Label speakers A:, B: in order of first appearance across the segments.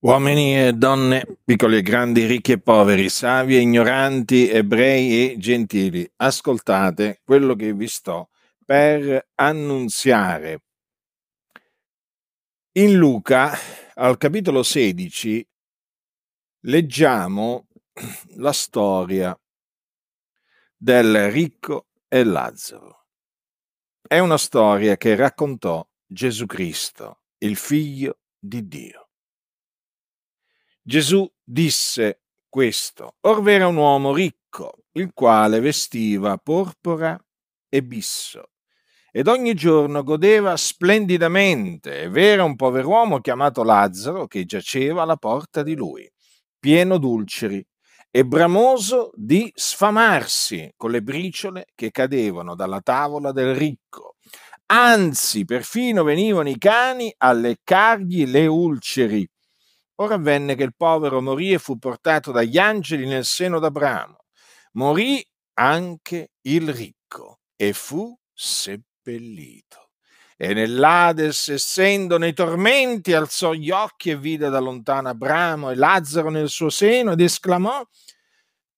A: Uomini e donne, piccoli e grandi, ricchi e poveri, savi e ignoranti, ebrei e gentili, ascoltate quello che vi sto per annunziare. In Luca, al capitolo 16, leggiamo la storia del ricco e Lazzaro. È una storia che raccontò Gesù Cristo, il figlio di Dio. Gesù disse questo, or vera un uomo ricco, il quale vestiva porpora e bisso, ed ogni giorno godeva splendidamente, e v'era un pover'uomo chiamato Lazzaro che giaceva alla porta di lui, pieno d'ulceri e bramoso di sfamarsi con le briciole che cadevano dalla tavola del ricco. Anzi, perfino venivano i cani a leccargli le ulceri. Ora avvenne che il povero morì e fu portato dagli angeli nel seno d'Abramo. Morì anche il ricco e fu seppellito. E nell'Ades, essendo nei tormenti, alzò gli occhi e vide da lontano Abramo e Lazzaro nel suo seno ed esclamò,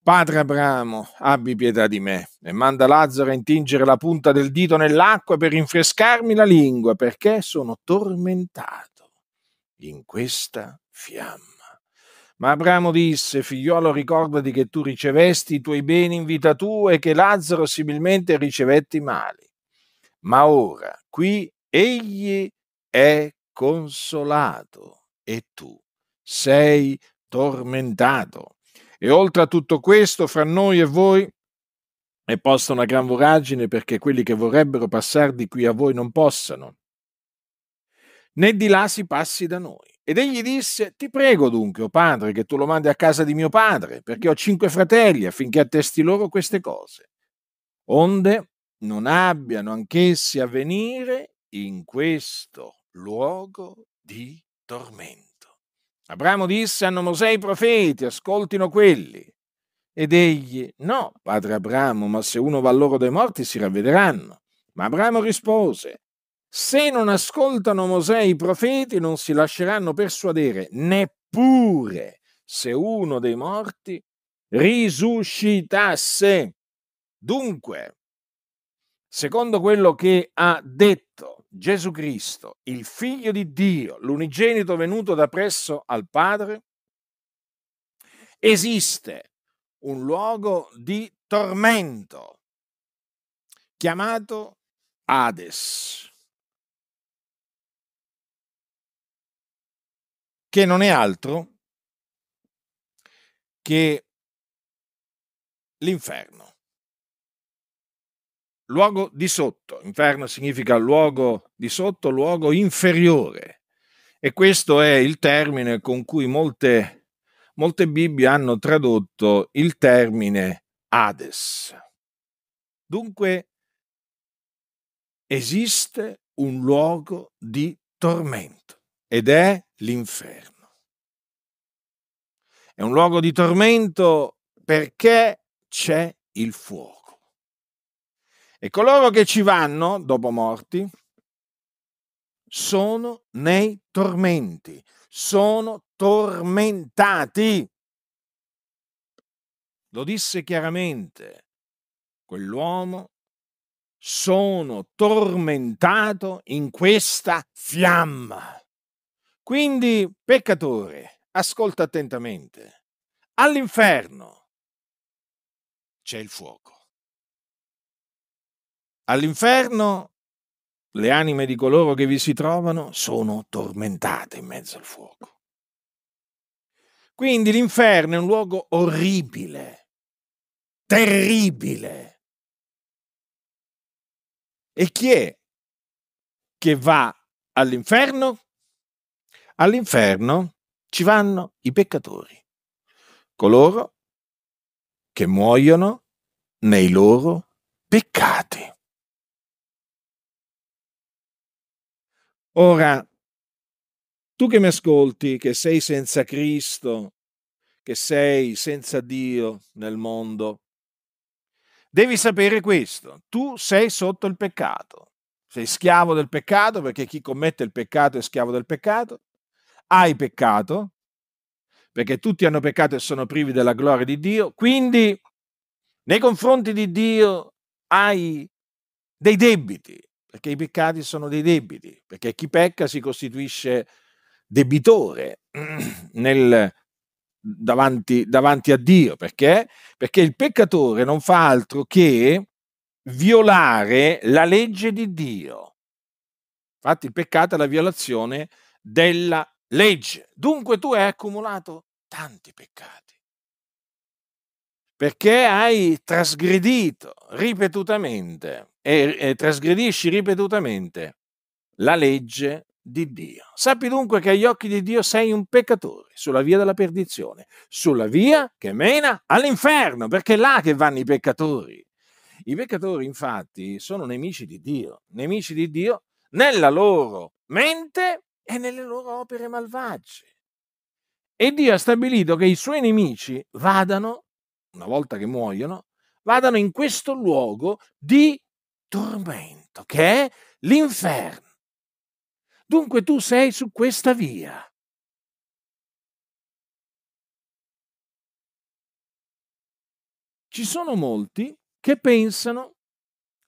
A: Padre Abramo, abbi pietà di me e manda Lazzaro a intingere la punta del dito nell'acqua per rinfrescarmi la lingua, perché sono tormentato in questa fiamma. Ma Abramo disse, figliuolo, ricordati che tu ricevesti i tuoi beni in vita tua e che Lazzaro similmente ricevetti mali. Ma ora, qui, egli è consolato e tu sei tormentato. E oltre a tutto questo, fra noi e voi è posta una gran voragine perché quelli che vorrebbero passare di qui a voi non possano, né di là si passi da noi ed egli disse, ti prego dunque, o oh padre, che tu lo mandi a casa di mio padre, perché ho cinque fratelli affinché attesti loro queste cose, onde non abbiano anch'essi a venire in questo luogo di tormento. Abramo disse, hanno Mosè i profeti, ascoltino quelli. Ed egli, no, padre Abramo, ma se uno va loro dai morti si ravvederanno. Ma Abramo rispose, se non ascoltano Mosè i profeti non si lasceranno persuadere, neppure se uno dei morti risuscitasse. Dunque, secondo quello che ha detto Gesù Cristo, il figlio di Dio, l'unigenito venuto da presso al Padre, esiste un luogo di tormento chiamato Hades che non è altro che l'inferno. Luogo di sotto, inferno significa luogo di sotto, luogo inferiore. E questo è il termine con cui molte, molte Bibbie hanno tradotto il termine Hades. Dunque esiste un luogo di tormento ed è l'inferno. È un luogo di tormento perché c'è il fuoco. E coloro che ci vanno, dopo morti, sono nei tormenti, sono tormentati. Lo disse chiaramente quell'uomo, sono tormentato in questa fiamma. Quindi, peccatore, ascolta attentamente. All'inferno c'è il fuoco. All'inferno le anime di coloro che vi si trovano sono tormentate in mezzo al fuoco. Quindi l'inferno è un luogo orribile, terribile. E chi è che va all'inferno? All'inferno ci vanno i peccatori, coloro che muoiono nei loro peccati. Ora, tu che mi ascolti, che sei senza Cristo, che sei senza Dio nel mondo, devi sapere questo, tu sei sotto il peccato, sei schiavo del peccato perché chi commette il peccato è schiavo del peccato hai peccato, perché tutti hanno peccato e sono privi della gloria di Dio, quindi nei confronti di Dio hai dei debiti, perché i peccati sono dei debiti, perché chi pecca si costituisce debitore nel, davanti, davanti a Dio, perché? Perché il peccatore non fa altro che violare la legge di Dio. Infatti il peccato è la violazione della legge. Dunque tu hai accumulato tanti peccati perché hai trasgredito ripetutamente e, e trasgredisci ripetutamente la legge di Dio. Sappi dunque che agli occhi di Dio sei un peccatore sulla via della perdizione, sulla via che mena all'inferno, perché è là che vanno i peccatori. I peccatori infatti sono nemici di Dio, nemici di Dio nella loro mente è nelle loro opere malvagie. E Dio ha stabilito che i suoi nemici vadano, una volta che muoiono, vadano in questo luogo di tormento, che è l'inferno. Dunque tu sei su questa via. Ci sono molti che pensano,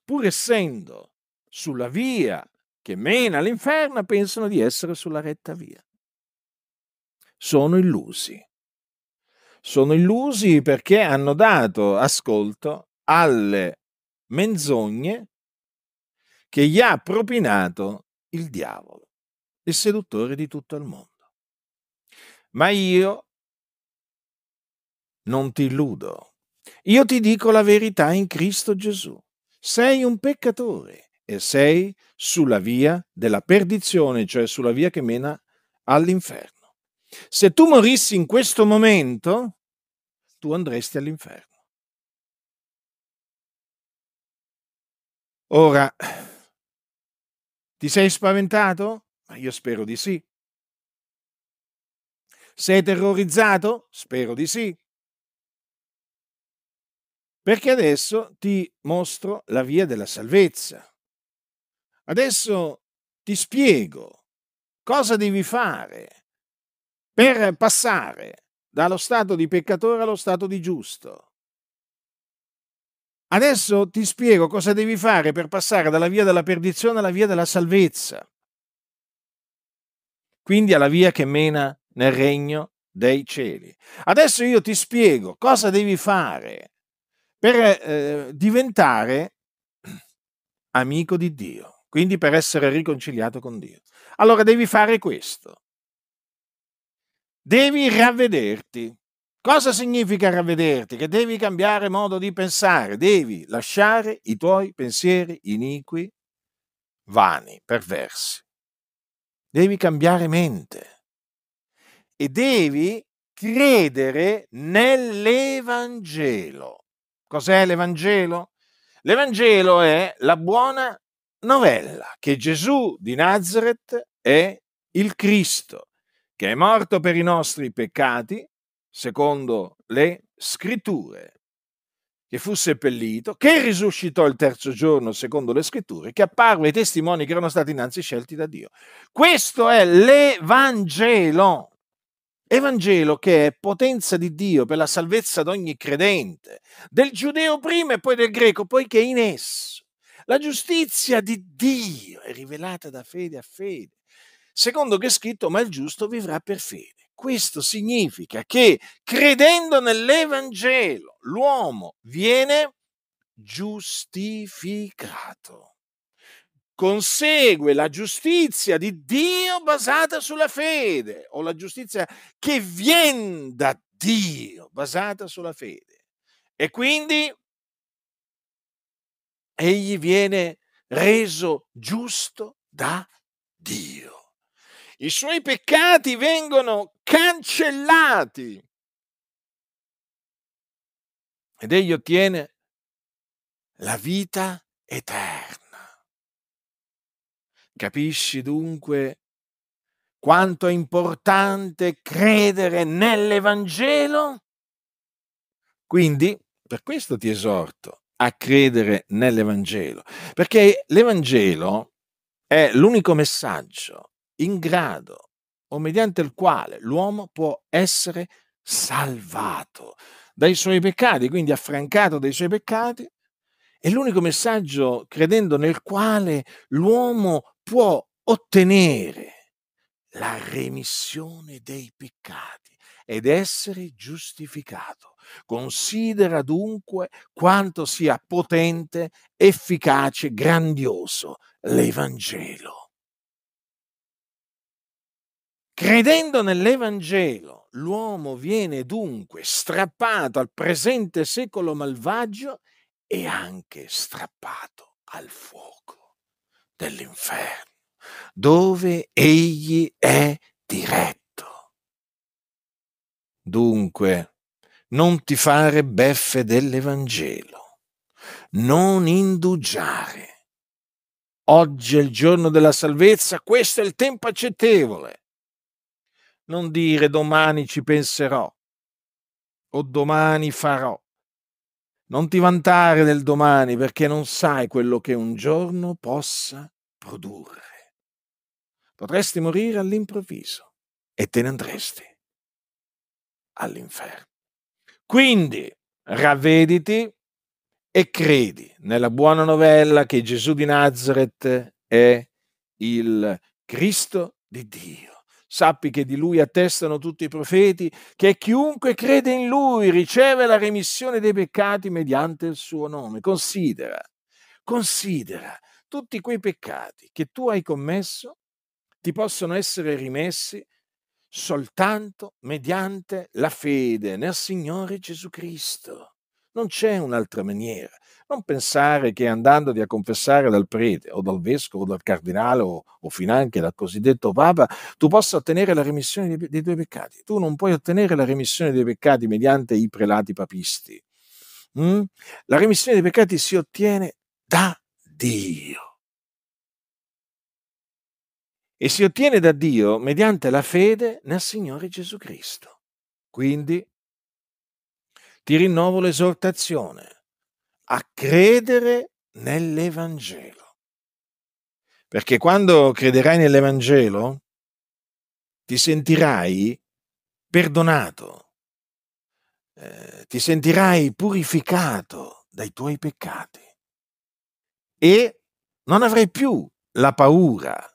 A: pur essendo sulla via che mena all'inferno pensano di essere sulla retta via. Sono illusi. Sono illusi perché hanno dato ascolto alle menzogne che gli ha propinato il diavolo, il seduttore di tutto il mondo. Ma io non ti illudo. Io ti dico la verità in Cristo Gesù. Sei un peccatore e sei sulla via della perdizione, cioè sulla via che mena all'inferno. Se tu morissi in questo momento, tu andresti all'inferno. Ora, ti sei spaventato? Ma io spero di sì. Sei terrorizzato? Spero di sì. Perché adesso ti mostro la via della salvezza. Adesso ti spiego cosa devi fare per passare dallo stato di peccatore allo stato di giusto. Adesso ti spiego cosa devi fare per passare dalla via della perdizione alla via della salvezza, quindi alla via che mena nel regno dei cieli. Adesso io ti spiego cosa devi fare per eh, diventare amico di Dio quindi per essere riconciliato con Dio. Allora devi fare questo. Devi ravvederti. Cosa significa ravvederti? Che devi cambiare modo di pensare, devi lasciare i tuoi pensieri iniqui, vani, perversi. Devi cambiare mente e devi credere nell'Evangelo. Cos'è l'Evangelo? L'Evangelo è la buona novella che Gesù di Nazareth è il Cristo, che è morto per i nostri peccati, secondo le scritture, che fu seppellito, che risuscitò il terzo giorno, secondo le scritture, che apparve ai testimoni che erano stati innanzi scelti da Dio. Questo è l'Evangelo. Evangelo che è potenza di Dio per la salvezza di ogni credente, del giudeo prima e poi del greco, poiché in esso la giustizia di Dio è rivelata da fede a fede, secondo che è scritto, ma il giusto vivrà per fede. Questo significa che credendo nell'Evangelo l'uomo viene giustificato. Consegue la giustizia di Dio basata sulla fede o la giustizia che viene da Dio basata sulla fede. E quindi egli viene reso giusto da Dio. I suoi peccati vengono cancellati ed egli ottiene la vita eterna. Capisci dunque quanto è importante credere nell'Evangelo? Quindi, per questo ti esorto, a credere nell'Evangelo, perché l'Evangelo è l'unico messaggio in grado o mediante il quale l'uomo può essere salvato dai suoi peccati, quindi affrancato dai suoi peccati, è l'unico messaggio credendo nel quale l'uomo può ottenere la remissione dei peccati ed essere giustificato. Considera dunque quanto sia potente, efficace, grandioso l'Evangelo. Credendo nell'Evangelo, l'uomo viene dunque strappato al presente secolo malvagio e anche strappato al fuoco dell'inferno, dove egli è diretto. Dunque, non ti fare beffe dell'Evangelo, non indugiare. Oggi è il giorno della salvezza, questo è il tempo accettevole. Non dire domani ci penserò o domani farò. Non ti vantare del domani perché non sai quello che un giorno possa produrre. Potresti morire all'improvviso e te ne andresti all'inferno. Quindi ravvediti e credi nella buona novella che Gesù di Nazareth è il Cristo di Dio. Sappi che di lui attestano tutti i profeti che chiunque crede in lui riceve la remissione dei peccati mediante il suo nome. Considera, considera tutti quei peccati che tu hai commesso ti possono essere rimessi soltanto mediante la fede nel Signore Gesù Cristo. Non c'è un'altra maniera. Non pensare che andandoti a confessare dal prete o dal vescovo o dal cardinale o, o finanche dal cosiddetto papa, tu possa ottenere la remissione dei, dei tuoi peccati. Tu non puoi ottenere la remissione dei peccati mediante i prelati papisti. Mm? La remissione dei peccati si ottiene da Dio e si ottiene da Dio mediante la fede nel Signore Gesù Cristo. Quindi ti rinnovo l'esortazione a credere nell'Evangelo. Perché quando crederai nell'Evangelo ti sentirai perdonato, eh, ti sentirai purificato dai tuoi peccati e non avrai più la paura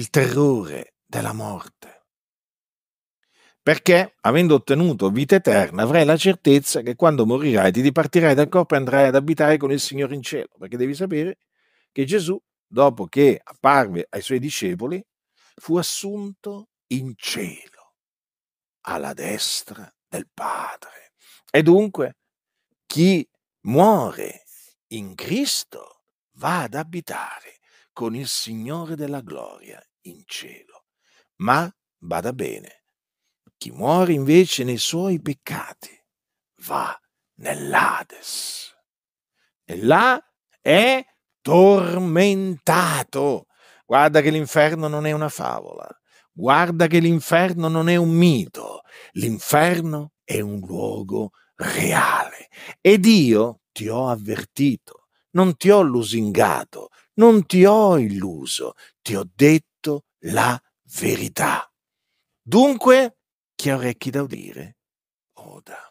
A: il terrore della morte. Perché, avendo ottenuto vita eterna, avrai la certezza che quando morirai ti dipartirai dal corpo e andrai ad abitare con il Signore in cielo. Perché devi sapere che Gesù, dopo che apparve ai suoi discepoli, fu assunto in cielo, alla destra del Padre. E dunque, chi muore in Cristo va ad abitare con il Signore della gloria in cielo. Ma, bada bene, chi muore invece nei suoi peccati va nell'Ades. E là è tormentato. Guarda che l'inferno non è una favola. Guarda che l'inferno non è un mito. L'inferno è un luogo reale. Ed io ti ho avvertito, non ti ho lusingato, non ti ho illuso, ti ho detto la verità. Dunque, chi ha orecchi da udire, oda.